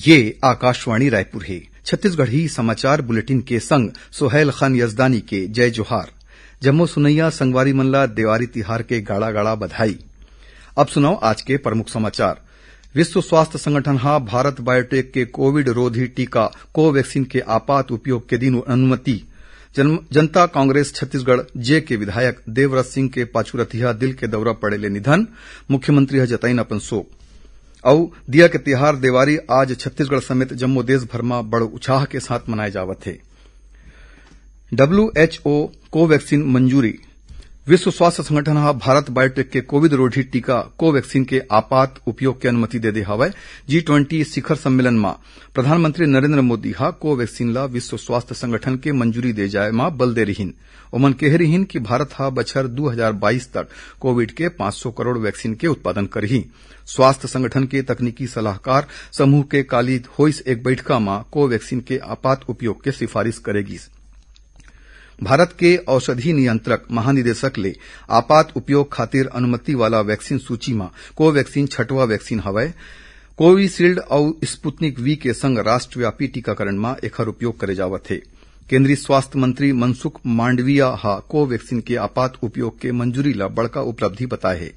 ये आकाशवाणी रायपुर है छत्तीसगढ़ी समाचार बुलेटिन के संग सोहेल खान यजदानी के जय जोहार जम्मो सुनैया संगवारी मल्ला देवारी तिहार के गाड़ा गाड़ा बधाई अब सुनाओ आज के प्रमुख समाचार विश्व स्वास्थ्य संगठन हा भारत बायोटेक के कोविड रोधी टीका कोवैक्सीन के आपात उपयोग के दिन अनुमति जनता कांग्रेस छत्तीसगढ़ जे के विधायक देवव्रत सिंह के पाछुरतिहा दिल के दौरा पड़े ले निधन मुख्यमंत्री ह अपन शोक औ दिया के तिहार देवारी आज छत्तीसगढ़ समेत जम्मो देश भर में बड़ो उत्साह के साथ मनाए जावत है डब्ल्यूएचओ कोवैक्सीन मंजूरी विश्व स्वास्थ्य संगठन ह भारत बायोटेक के कोविड रोधी टीका कोवैक्सीन के आपात उपयोग के अनुमति दे दे हवै जी ट्वेंटी शिखर सम्मेलन में प्रधानमंत्री नरेन्द्र मोदी हा कोवैक्सीन ला विश्व स्वास्थ्य संगठन के मंजूरी दे जाए मां बल दे रही ओमन कह रही कि भारत हा बछर 2022 हजार बाईस तक कोविड के पांच सौ करोड़ वैक्सीन के उत्पादन करही स्वास्थ्य संगठन के तकनीकी सलाहकार समूह के काली होइस एक बैठका मां कोवैक्सीन के आपात उपयोग के सिफारिश करेगी भारत के औषधि नियंत्रक महानिदेशक ले आपात उपयोग खातिर अनुमति वाला वैक्सीन सूची में कोवैक्सीन छठवा वैक्सीन हवै कोविशील्ड और स्पुतनिक वी के संग राष्ट्रव्यापी टीकाकरण में एकर उपयोग करे जावत है केंद्रीय स्वास्थ्य मंत्री मनसुख मांडविया हा कोवैक्सीन के आपात उपयोग के मंजूरी ला बड़का उपलब्धि बताए है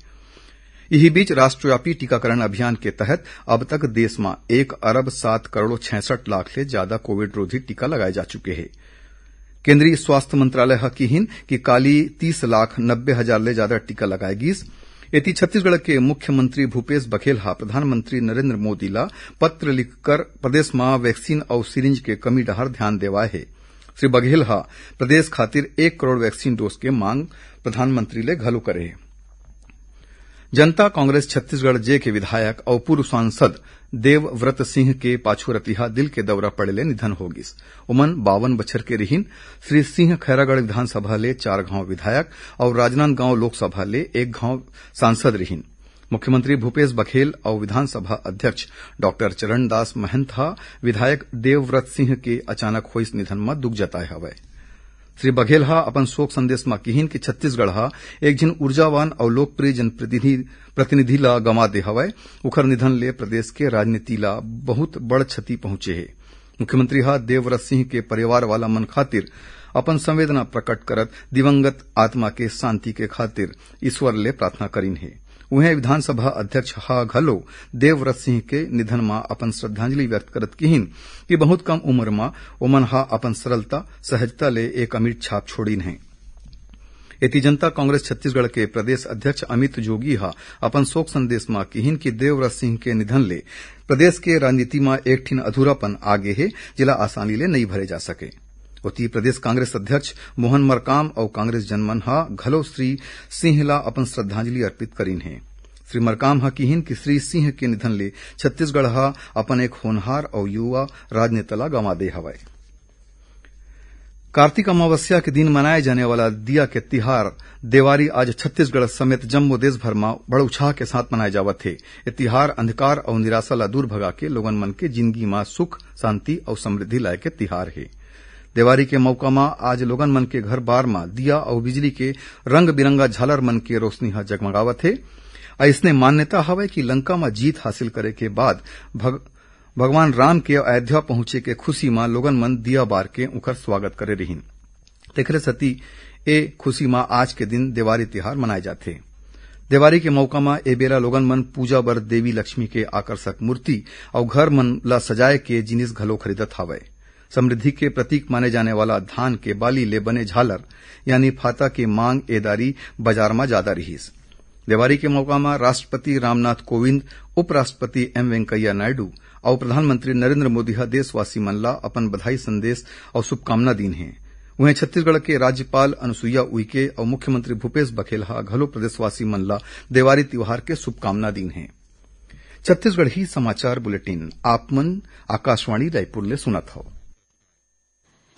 इसी बीच राष्ट्रव्यापी टीकाकरण अभियान के तहत अब तक देश में एक अरब सात करोड़ छसठ लाख से ज्यादा कोविड रोधी टीका लगाए जा चुके हे हैं केंद्रीय स्वास्थ्य मंत्रालय हकीहीन कि काली तीस लाख नब्बे हजार ले ज्यादा टीका लगाएगी एति छत्तीसगढ़ के मुख्यमंत्री भूपेश बघेल हा प्रधानमंत्री नरेंद्र मोदी ला पत्र लिखकर प्रदेश में वैक्सीन और सीरिंज के कमी डहर ध्यान देवा है श्री बघेल हा प्रदेश खातिर एक करोड़ वैक्सीन डोज के मांग प्रधानमंत्री ले घलो करे है जनता कांग्रेस छत्तीसगढ़ जे के विधायक और पूर्व सांसद देवव्रत सिंह के पाछू रतिहा दिल के दौरा पड़े ले निधन होगिस उमन बावन बच्छर के रिहिन श्री सिंह खैरागढ़ विधानसभा ले चार गांव विधायक और राजनांदगांव लोकसभा ले एक गांव सांसद रिहिन मुख्यमंत्री भूपेश बघेल और विधानसभा अध्यक्ष डॉ चरणदास महंत विधायक देवव्रत सिंह के अचानक हो इस निधन में दुख जताये हवय श्री बघेल हा अपन शोक संदेश में किहिन कि छत्तीसगढ़ हा एक जिन ऊर्जावान और लोकप्रिय जनप्रतिनिधि ला गंवा दे हवय उखर निधन ले प्रदेश के राजनीति ला बहुत बड़ क्षति पहुंचे हे मुख्यमंत्री हा देवव्रत सिंह के परिवार वाला मन खातिर अपन संवेदना प्रकट करत दिवंगत आत्मा के शांति के खातिर ईश्वर ले प्रार्थना करीन है उहे विधानसभा अध्यक्ष हा घलो देवव्रत सिंह के निधन मा अपन श्रद्धांजलि व्यक्त करत किहिन कि बहुत कम उम्र मां ओमन हा अपन सरलता सहजता ले एक अमीर छाप छोड़ी नहीं एति जनता कांग्रेस छत्तीसगढ़ के प्रदेश अध्यक्ष अमित जोगी हा अपन शोक संदेश मां किहिन कि देवव्रत सिंह के निधन ले प्रदेश के राजनीति मा एक ठिन अधूरापन आगे है जिला आसानी ले नहीं भरे जा सके ओती प्रदेश कांग्रेस अध्यक्ष मोहन मरकाम और कांग्रेस जनमन ह घलो श्री सिंह ला अपन श्रद्धांजलि अर्पित करीन हे श्री मरकाम ह किहिन कि श्री सिंह के निधन ले छत्तीसगढ़ ह अपन एक होनहार और युवा राजनेता ला गंवा दे हवाए कार्तिक अमावस्या के दिन मनाए जाने वाला दिया के तिहार देवारी आज छत्तीसगढ़ समेत जम्मो देशभर में बड़ उत्साह के साथ मनाए जावत थे ये तिहार अंधकार और निराशा ला दूर भगा के लोगन मन के जिंदगी में सुख शांति और समृद्धि लाए के तिहार है के मौका में आज लोगन मन के घर बार मां दिया और बिजली के रंग बिरंगा झालर मन के रोशनी ह जगमगावत और इसने मान्यता हवय कि लंका मां जीत हासिल करे के बाद भगवान राम के अयोध्या पहुंचे के खुशी मां लोगन मन दिया बार के उखर स्वागत करे रहीन तेखरे सती ए खुशी मां आज के दिन देवारी तिहार मनाए जाते देवारी के मौका में ए बेरा लोगन मन पूजा बर देवी लक्ष्मी के आकर्षक मूर्ति और घर मन ला सजाए के जिनिस घलो खरीदत हवे समृद्धि के प्रतीक माने जाने वाला धान के बाली ले बने झालर यानी फाता की मांग एदारी ज्यादा रहीस देवारी के मौका में राष्ट्रपति रामनाथ कोविंद उपराष्ट्रपति एम वेंकैया नायडू और प्रधानमंत्री नरेंद्र मोदी हा देशवासी मल्ला अपन बधाई संदेश और शुभकामना दीन है वहीं छत्तीसगढ़ के राज्यपाल अनुसुईया उइके और मुख्यमंत्री भूपेश बघेल हा घलो प्रदेशवासी मल्ला देवारी त्योहार के शुभकामना दीन है छत्तीसगढ़ ही समाचार बुलेटिन आपमन आकाशवाणी रायपुर ले सुनत हूँ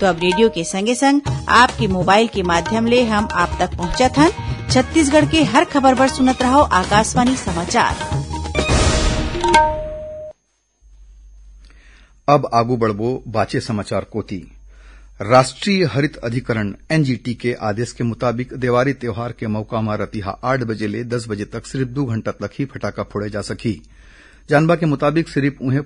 तो अब रेडियो के संगे संग आपके मोबाइल के माध्यम ले हम आप तक पहुँचा था छत्तीसगढ़ के हर खबर पर सुनत रहो आकाशवाणी समाचार अब आगु बढ़बो बाचे समाचार कोती राष्ट्रीय हरित अधिकरण एनजीटी के आदेश के मुताबिक देवारी त्योहार के मौका में रतिहा आठ बजे ले दस बजे तक सिर्फ दो घंटा तक ही फटाखा फोड़े जा सकी जानबा के मुताबिक सिर्फ उन्हें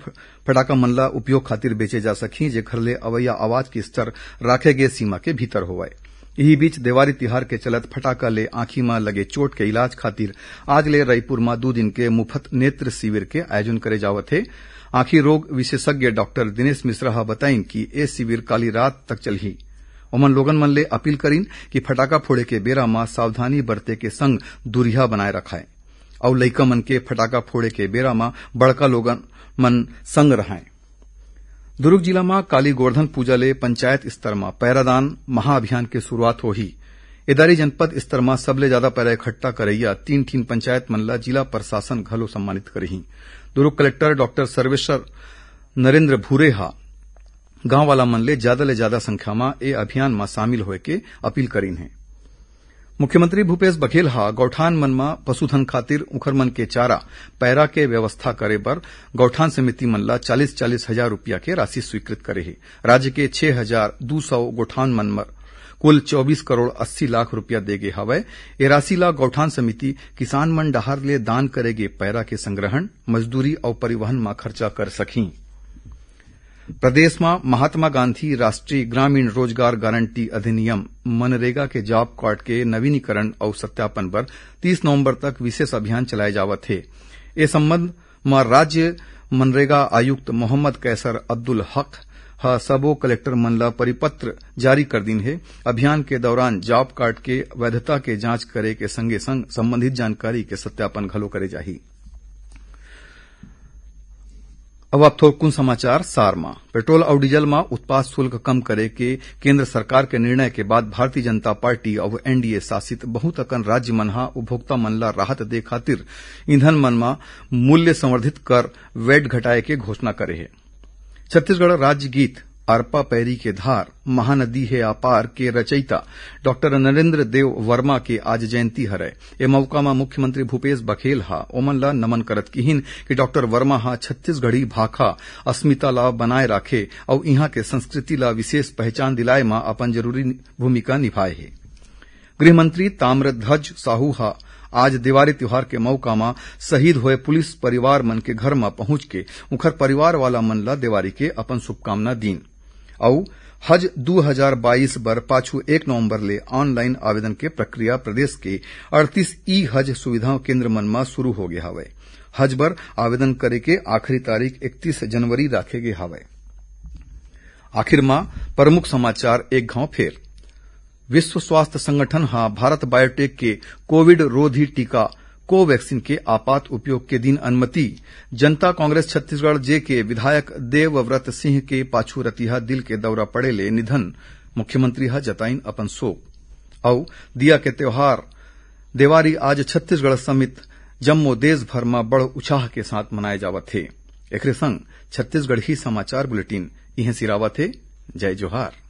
फटाका मल्ला उपयोग खातिर बेचे जा सकीं जेखर ले अवैया आवाज के स्तर राखे गये सीमा के भीतर होवय इही बीच देवारी तिहार के चलत फटाका ले आंखी में लगे चोट के इलाज खातिर आज ले रायपुर में दो दिन के मुफ्त नेत्र शिविर के आयोजन करे जावत है आंखी रोग विशेषज्ञ डॉक्टर दिनेश मिश्रा हा बताई कि ये शिविर काली रात तक चलही ओमन लोगन मन ले अपील करीन कि फटाका फोड़े के बेरा मां सावधानी बरते के संग दूरिया बनाए रखाएं अउ लइका मन के फटाका फोड़े के बेरा में बड़का लोग मन संग रहाय दुर्ग जिला में काली गोवर्धन पूजा ले पंचायत स्तर में पैरादान महाअभियान के शुरूआत हो ही इदारी जनपद स्तर में सबले ज्यादा पैरा इकट्ठा करैया तीन तीन पंचायत मनला जिला प्रशासन घलो सम्मानित करही दुर्ग कलेक्टर डॉ सर्वेश्वर नरेन्द्र भूरे हा गांव वाला मन ले ज्यादा ले ज्यादा संख्या में ए अभियान में शामिल होए के अपील करीन हैं मुख्यमंत्री भूपेश बघेल हा गौठान मन में पशुधन खातिर उखर मन के चारा पैरा के व्यवस्था करे पर गौठान समिति मन चालीस चालीस हजार रूपया के राशि स्वीकृत करे हे राज्य के छह हजार दू सौ गौठान मन मर कुल चौबीस करोड़ अस्सी लाख दे देगे हवय ए राशि ला गौठान समिति किसान मन डहार ले दान करेगे पैरा के संग्रहण मजदूरी और परिवहन में खर्चा कर सकें प्रदेश में महात्मा गांधी राष्ट्रीय ग्रामीण रोजगार गारंटी अधिनियम मनरेगा के जॉब कार्ड के नवीनीकरण और सत्यापन पर तीस नवम्बर तक विशेष अभियान चलाए जावत थे इस संबंध में राज्य मनरेगा आयुक्त मोहम्मद कैसर अब्दुल हक सबो कलेक्टर मनला परिपत्र जारी कर दिन है अभियान के दौरान जॉब कार्ड के वैधता के जांच करे के संगे संग संबंधित जानकारी के सत्यापन घलो करे जाही अब आप થોડકું સમાચાર સારમાં पेट्रोल और डीजल में उत्पाद शुल्क कम करे के केंद्र सरकार के निर्णय के बाद भारतीय जनता पार्टी और एनडीए शासित बहुत अकन राज्य मनहा उपभोक्ता मनला राहत दे खातिर ईंधन मन में मूल्य संवर्धित कर वैट घटाए के घोषणा करे है छत्तीसगढ़ राज्य गीत अरपा पैरी के धार महानदी है अपार के रचयिता डॉ नरेंद्र देव वर्मा के आज जयंती हरय ए में मुख्यमंत्री भूपेश बघेल हा ओमन ला नमन करत कीहिन कि डॉ वर्मा हा छत्तीसगढ़ी भाखा अस्मिता ला बनाए रखे और यहां के संस्कृति ला विशेष पहचान दिलाए मा अपन जरूरी भूमिका निभाए है गृहमंत्री ताम्रध्वज साहू हा आज दिवाली त्योहार के मौका में शहीद हुए पुलिस परिवार मन के घर में पहुंच के उखर परिवार वाला मन ला दिवाली के अपन शुभकामना दीन अउ हज दू हजार बाईस बर पाछू एक नवम्बर ले ऑनलाइन आवेदन के प्रक्रिया प्रदेश के अड़तीस ई हज सुविधाओं केन्द्र मन में शुरू हो गया हवे हज बर आवेदन करे के आखिरी तारीख इकतीस जनवरी रखे गये हवे आखिर मां प्रमुख समाचार एक घाव फेर विश्व स्वास्थ्य संगठन हा भारत बायोटेक के कोविड रोधी टीका कोवैक्सीन के आपात उपयोग के दिन अनुमति जनता कांग्रेस छत्तीसगढ़ जे के विधायक देवव्रत सिंह के पाछू रतिहा दिल के दौरा पड़े ले निधन मुख्यमंत्री हा जताइन अपन शोक दिया के त्यौहार देवारी आज छत्तीसगढ़ समेत जम्मो देश भर में बड़ उत्साह के साथ मनाए जावत थे एक संग छत्तीसगढ़ ही समाचार बुलेटिन इहें सिरावत हे जय जोहार